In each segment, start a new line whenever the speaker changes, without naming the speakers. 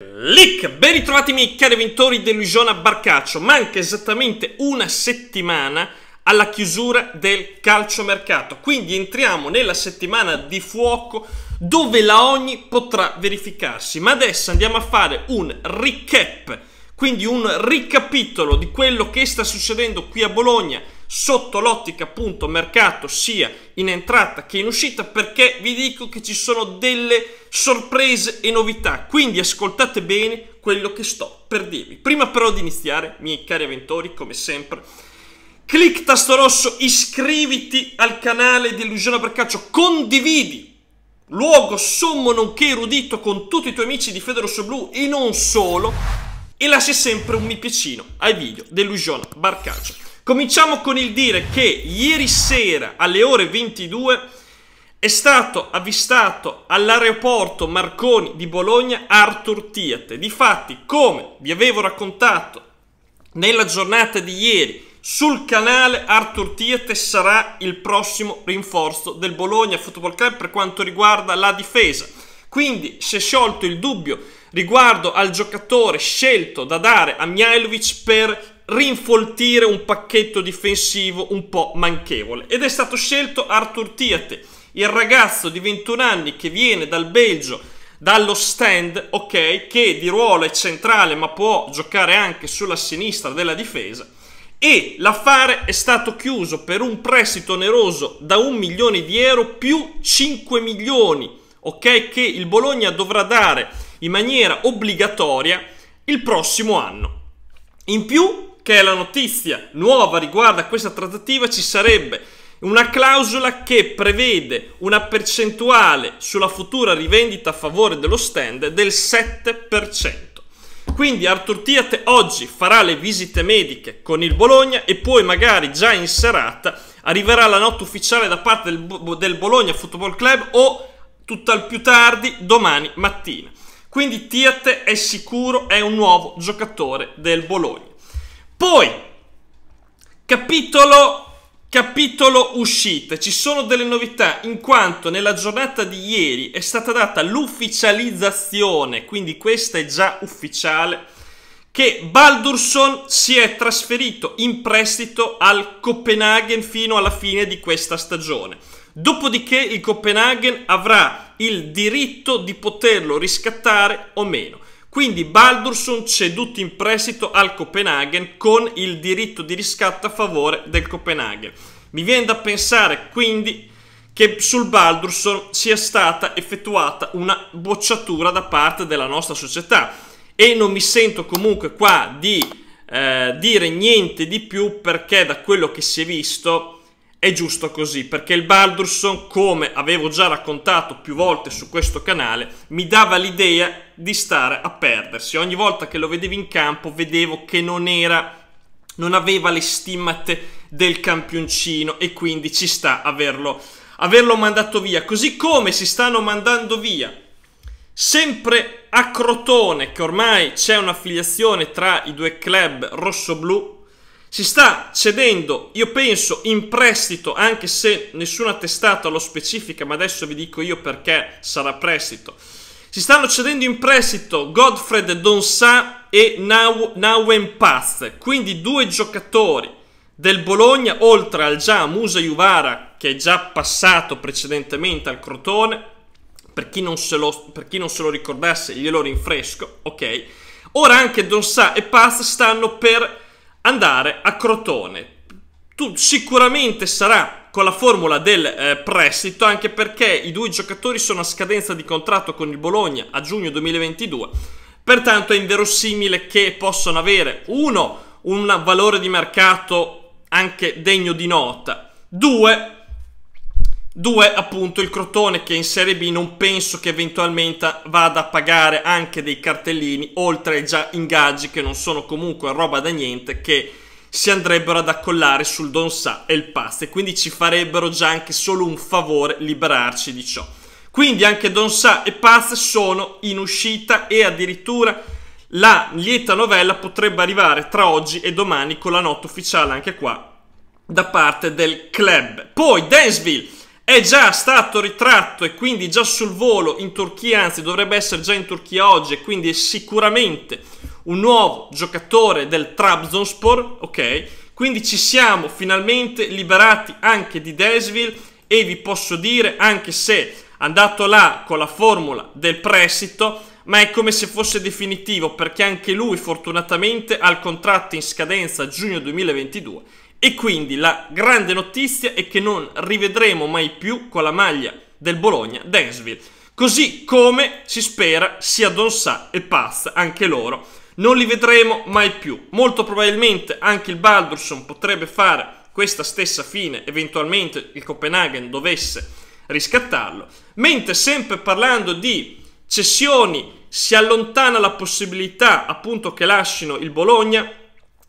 Lick, ben ritrovati miei cari vintori dell'Usione a Barcaccio. Manca esattamente una settimana alla chiusura del calciomercato. Quindi entriamo nella settimana di fuoco dove la ogni potrà verificarsi. Ma adesso andiamo a fare un recap quindi un ricapitolo di quello che sta succedendo qui a Bologna sotto l'ottica appunto mercato sia in entrata che in uscita perché vi dico che ci sono delle sorprese e novità. Quindi ascoltate bene quello che sto per dirvi. Prima però di iniziare, miei cari avventori, come sempre, clic tasto rosso, iscriviti al canale di Illusione Percaccio, condividi luogo sommo nonché erudito con tutti i tuoi amici di Federosso Blu e non solo e lasci sempre un mi piacino ai video dell'Usion Barcaccia. Cominciamo con il dire che ieri sera alle ore 22 è stato avvistato all'aeroporto Marconi di Bologna Arthur Tiate. Difatti, come vi avevo raccontato nella giornata di ieri sul canale Arthur Tiete sarà il prossimo rinforzo del Bologna Football Club per quanto riguarda la difesa. Quindi si è sciolto il dubbio riguardo al giocatore scelto da dare a Mjailovic per rinfoltire un pacchetto difensivo un po' manchevole. Ed è stato scelto Arthur Tiate, il ragazzo di 21 anni che viene dal Belgio, dallo stand, ok, che di ruolo è centrale ma può giocare anche sulla sinistra della difesa. E l'affare è stato chiuso per un prestito oneroso da 1 milione di euro più 5 milioni ok? Che il Bologna dovrà dare in maniera obbligatoria il prossimo anno. In più, che è la notizia nuova riguardo a questa trattativa, ci sarebbe una clausola che prevede una percentuale sulla futura rivendita a favore dello stand del 7%. Quindi Artur Tiate oggi farà le visite mediche con il Bologna e poi magari già in serata arriverà la nota ufficiale da parte del, Bologna Football Club o tutto al più tardi domani mattina. Quindi Tiate è sicuro, è un nuovo giocatore del Bologna. Poi, capitolo Capitolo uscite. Ci sono delle novità in quanto nella giornata di ieri è stata data l'ufficializzazione, quindi questa è già ufficiale che Baldursson si è trasferito in prestito al Copenaghen fino alla fine di questa stagione. Dopodiché il Copenaghen avrà il diritto di poterlo riscattare o meno. Quindi Baldursson ceduto in prestito al Copenaghen con il diritto di riscatto a favore del Copenaghen. Mi viene da pensare quindi che sul Baldursson sia stata effettuata una bocciatura da parte della nostra società e non mi sento comunque qua di eh, dire niente di più perché da quello che si è visto è giusto così, perché il Baldurson, come avevo già raccontato più volte su questo canale, mi dava l'idea di stare a perdersi. Ogni volta che lo vedevo in campo vedevo che non era non aveva le stimmate del campioncino e quindi ci sta averlo, averlo mandato via. Così come si stanno mandando via Sempre a Crotone, che ormai c'è un'affiliazione tra i due club rosso-blu, si sta cedendo, io penso, in prestito, anche se nessuna testata lo specifica, ma adesso vi dico io perché sarà prestito. Si stanno cedendo in prestito Godfred Donsa e Nauen Paz, quindi due giocatori del Bologna, oltre al già Musa Juvara, che è già passato precedentemente al Crotone, per chi non se lo, non se lo ricordasse glielo rinfresco, ok? Ora anche Don Donsà e Paz stanno per andare a Crotone. Tu sicuramente sarà con la formula del eh, prestito, anche perché i due giocatori sono a scadenza di contratto con il Bologna a giugno 2022. Pertanto è inverosimile che possano avere, uno, un valore di mercato anche degno di nota, due, Due, appunto, il Crotone che in Serie B non penso che eventualmente vada a pagare anche dei cartellini, oltre ai già ingaggi che non sono comunque roba da niente, che si andrebbero ad accollare sul Don Sa e il Paz, e quindi ci farebbero già anche solo un favore liberarci di ciò. Quindi anche Don Sa e Paz sono in uscita e addirittura la lieta novella potrebbe arrivare tra oggi e domani con la nota ufficiale anche qua da parte del club. Poi Dansville è già stato ritratto e quindi già sul volo in Turchia, anzi dovrebbe essere già in Turchia oggi e quindi è sicuramente un nuovo giocatore del Trabzonspor, ok? Quindi ci siamo finalmente liberati anche di Desville e vi posso dire, anche se andato là con la formula del prestito, ma è come se fosse definitivo perché anche lui fortunatamente ha il contratto in scadenza a giugno 2022 e quindi la grande notizia è che non rivedremo mai più con la maglia del Bologna Densville. Così come si spera sia Sa e Paz, anche loro. Non li vedremo mai più. Molto probabilmente anche il Baldursson potrebbe fare questa stessa fine, eventualmente il Copenaghen dovesse riscattarlo. Mentre sempre parlando di cessioni si allontana la possibilità appunto che lasciano il Bologna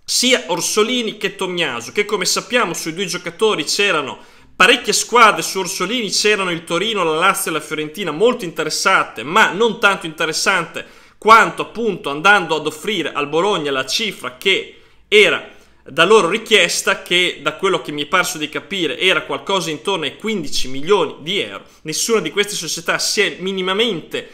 sia Orsolini che Tommaso, che come sappiamo sui due giocatori c'erano parecchie squadre su Orsolini, c'erano il Torino, la Lazio e la Fiorentina molto interessate, ma non tanto interessante quanto appunto andando ad offrire al Bologna la cifra che era da loro richiesta, che da quello che mi è parso di capire era qualcosa intorno ai 15 milioni di euro. Nessuna di queste società si è minimamente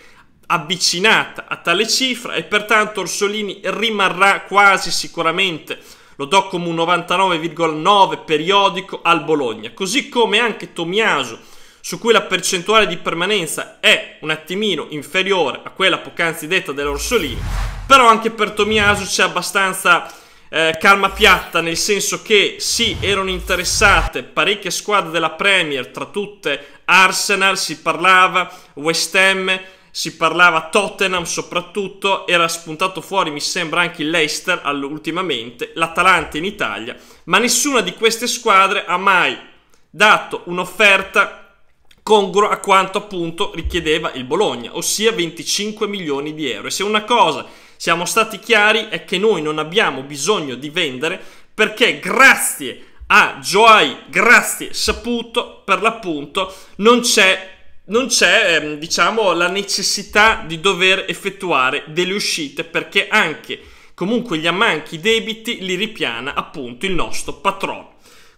avvicinata a tale cifra e pertanto Orsolini rimarrà quasi sicuramente, lo do come un 99,9 periodico al Bologna, così come anche Tomiaso, su cui la percentuale di permanenza è un attimino inferiore a quella poc'anzi detta dell'Orsolini, però anche per Tomiaso c'è abbastanza eh, calma piatta, nel senso che sì, erano interessate parecchie squadre della Premier, tra tutte Arsenal si parlava, West Ham, si parlava Tottenham soprattutto, era spuntato fuori mi sembra anche il Leicester ultimamente, l'Atalanta in Italia, ma nessuna di queste squadre ha mai dato un'offerta congrua a quanto appunto richiedeva il Bologna, ossia 25 milioni di euro. E se una cosa siamo stati chiari è che noi non abbiamo bisogno di vendere perché grazie a Joai, grazie Saputo, per l'appunto non c'è non c'è, ehm, diciamo, la necessità di dover effettuare delle uscite perché anche comunque gli ammanchi debiti li ripiana appunto il nostro patron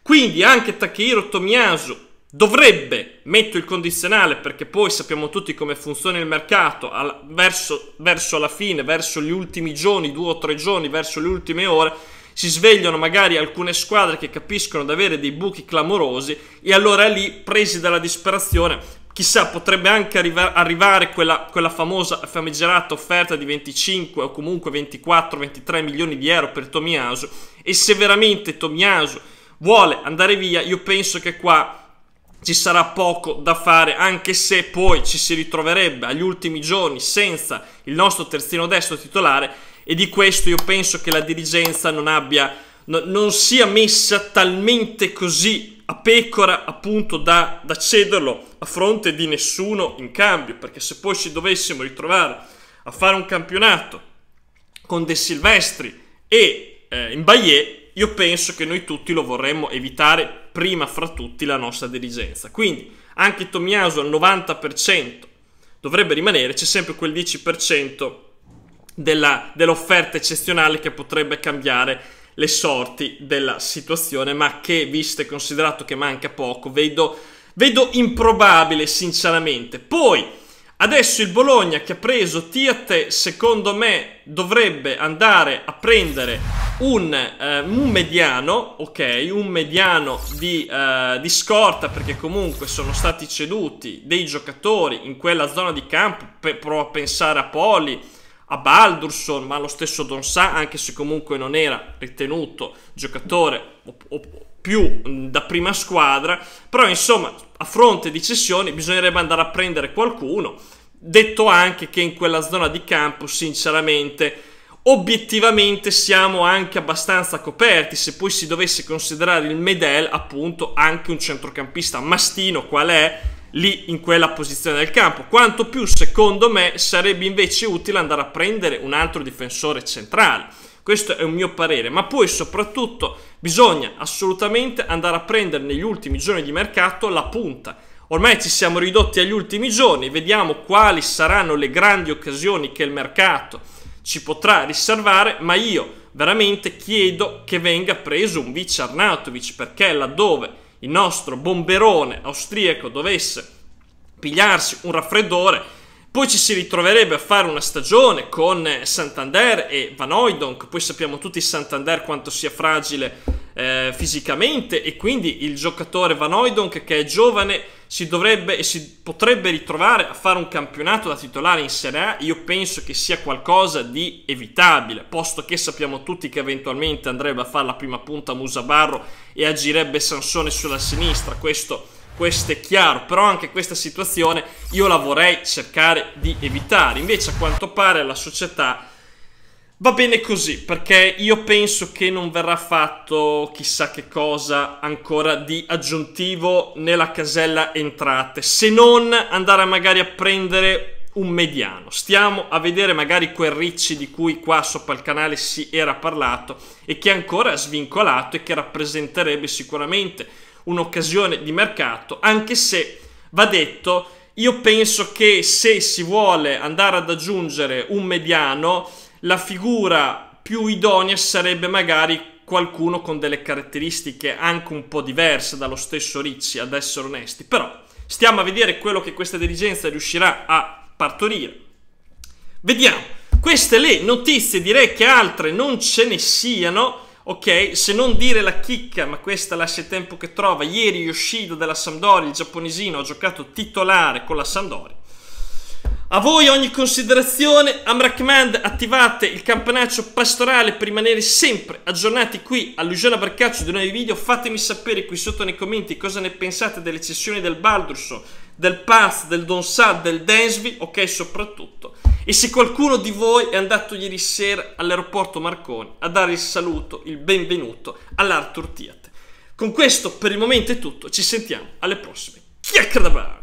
Quindi anche Takehiro Tomiyasu dovrebbe, metto il condizionale perché poi sappiamo tutti come funziona il mercato, al, verso, verso la fine, verso gli ultimi giorni, due o tre giorni, verso le ultime ore, si svegliano magari alcune squadre che capiscono di avere dei buchi clamorosi e allora lì, presi dalla disperazione, Chissà, potrebbe anche arriva arrivare quella, quella famosa famigerata offerta di 25 o comunque 24-23 milioni di euro per Tomiaso. E se veramente Tomiaso vuole andare via, io penso che qua ci sarà poco da fare, anche se poi ci si ritroverebbe agli ultimi giorni senza il nostro terzino destro titolare. E di questo io penso che la dirigenza non abbia, no, non sia messa talmente così a pecora appunto da, da cederlo a fronte di nessuno in cambio, perché se poi ci dovessimo ritrovare a fare un campionato con De Silvestri e eh, in Bayer, io penso che noi tutti lo vorremmo evitare prima fra tutti la nostra dirigenza. Quindi anche Tomiaso al 90% dovrebbe rimanere, c'è sempre quel 10% della, dell'offerta eccezionale che potrebbe cambiare le sorti della situazione, ma che, visto e considerato che manca poco, vedo, vedo improbabile, sinceramente. Poi... Adesso il Bologna che ha preso Tiate, secondo me, dovrebbe andare a prendere un, eh, un mediano, ok, un mediano di, eh, di, scorta perché comunque sono stati ceduti dei giocatori in quella zona di campo, per, prova a pensare a Poli, a Baldursson, ma lo stesso Don Sa, anche se comunque non era ritenuto giocatore o, o, più mm, da prima squadra, però insomma a fronte di cessioni bisognerebbe andare a prendere qualcuno, detto anche che in quella zona di campo sinceramente obiettivamente siamo anche abbastanza coperti, se poi si dovesse considerare il Medel appunto anche un centrocampista mastino qual è, lì in quella posizione del campo. Quanto più, secondo me, sarebbe invece utile andare a prendere un altro difensore centrale. Questo è un mio parere, ma poi soprattutto bisogna assolutamente andare a prendere negli ultimi giorni di mercato la punta. Ormai ci siamo ridotti agli ultimi giorni, vediamo quali saranno le grandi occasioni che il mercato ci potrà riservare, ma io veramente chiedo che venga preso un Vice Arnautovic perché laddove il nostro bomberone austriaco dovesse pigliarsi un raffreddore, poi ci si ritroverebbe a fare una stagione con Santander e Van Oydonk, poi sappiamo tutti Santander quanto sia fragile eh, fisicamente e quindi il giocatore Van Oydonk che è giovane si dovrebbe e si potrebbe ritrovare a fare un campionato da titolare in Serie A, io penso che sia qualcosa di evitabile, posto che sappiamo tutti che eventualmente andrebbe a fare la prima punta Musabarro e agirebbe Sansone sulla sinistra, questo, questo è chiaro, però anche questa situazione io la vorrei cercare di evitare, invece a quanto pare la società Va bene così, perché io penso che non verrà fatto chissà che cosa ancora di aggiuntivo nella casella entrate, se non andare magari a prendere un mediano. Stiamo a vedere magari quel Ricci di cui qua sopra il canale si era parlato e che è ancora svincolato e che rappresenterebbe sicuramente un'occasione di mercato, anche se va detto, io penso che se si vuole andare ad aggiungere un mediano la figura più idonea sarebbe magari qualcuno con delle caratteristiche anche un po' diverse dallo stesso Ricci, ad essere onesti. Però stiamo a vedere quello che questa dirigenza riuscirà a partorire. Vediamo, queste le notizie, direi che altre non ce ne siano. Ok, se non dire la chicca, ma questa lascia il tempo che trova. Ieri Yoshida della Sampdoria, il giapponesino, ha giocato titolare con la Sampdoria. A voi ogni considerazione, Amrakmand, attivate il campanaccio pastorale per rimanere sempre aggiornati qui a Barcaccio di nuovi video. Fatemi sapere qui sotto nei commenti cosa ne pensate delle cessioni del Baldurso, del Paz, del Don Sa, del Densby, ok soprattutto. E se qualcuno di voi è andato ieri sera all'aeroporto Marconi a dare il saluto, il benvenuto all'Arthur Tiat. Con questo per il momento è tutto, ci sentiamo alle prossime. Chiacchiera